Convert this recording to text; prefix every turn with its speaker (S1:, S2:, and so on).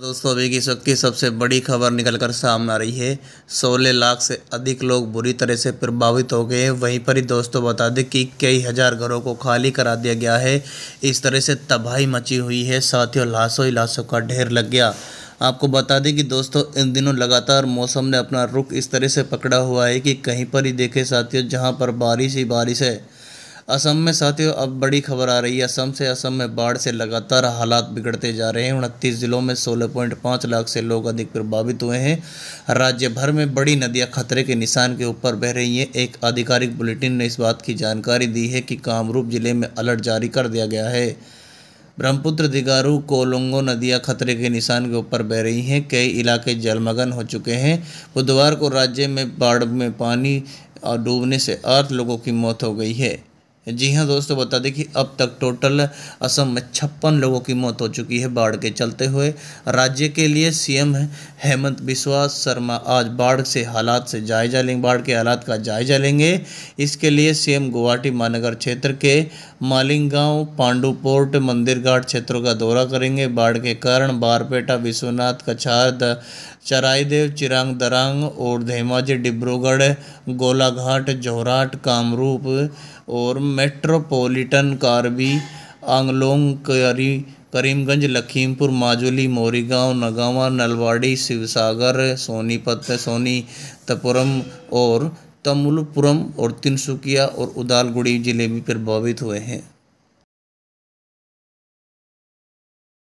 S1: दोस्तों अभी की इस वक्त की सबसे बड़ी खबर निकल कर सामने आ रही है सोलह लाख से अधिक लोग बुरी तरह से प्रभावित हो गए हैं वहीं पर ही दोस्तों बता दें कि कई हज़ार घरों को खाली करा दिया गया है इस तरह से तबाही मची हुई है साथ ही लाशों ही लाशों का ढेर लग गया आपको बता दें कि दोस्तों इन दिनों लगातार मौसम ने अपना रुख इस तरह से पकड़ा हुआ है कि कहीं पर ही देखे साथियों जहाँ पर बारिश ही बारिश है असम में साथियों अब बड़ी खबर आ रही है असम से असम में बाढ़ से लगातार हालात बिगड़ते जा रहे हैं उनतीस ज़िलों में 16.5 लाख से लोग अधिक प्रभावित हुए हैं राज्य भर में बड़ी नदियां खतरे के निशान के ऊपर बह रही हैं एक आधिकारिक बुलेटिन ने इस बात की जानकारी दी है कि कामरूप ज़िले में अलर्ट जारी कर दिया गया है ब्रह्मपुत्र दिगारू कोलोंगो नदियां खतरे के निशान के ऊपर बह रही हैं कई इलाके जलमग्न हो चुके हैं बुधवार को राज्य में बाढ़ में पानी और डूबने से आठ लोगों की मौत हो गई है जी हाँ दोस्तों बता दें कि अब तक टोटल असम में छप्पन लोगों की मौत हो चुकी है बाढ़ के चलते हुए राज्य के लिए सीएम हेमंत बिस्वा शर्मा आज बाढ़ से हालात से जायजा लेंगे बाढ़ के हालात का जायजा लेंगे इसके लिए सीएम गुवाहाटी महानगर क्षेत्र के मालिंगांव गाँव पांडुपोर्ट मंदिर घाट क्षेत्रों का दौरा करेंगे बाढ़ के कारण बारपेटा विश्वनाथ कछार चराईदेव चिरांग दरांग और धेमाजी डिब्रूगढ़ गोलाघाट जोहराट कामरूप और मेट्रोपॉलिटन कार्बी आंगलोंग करी करीमगंज लखीमपुर माजुली मोरीगांव नगावा नलवाड़ी शिवसागर सोनीपत सोनीतपुरम और तमुलपुरम और तिनसुकिया और उदालगुड़ी जिले भी प्रभावित हुए हैं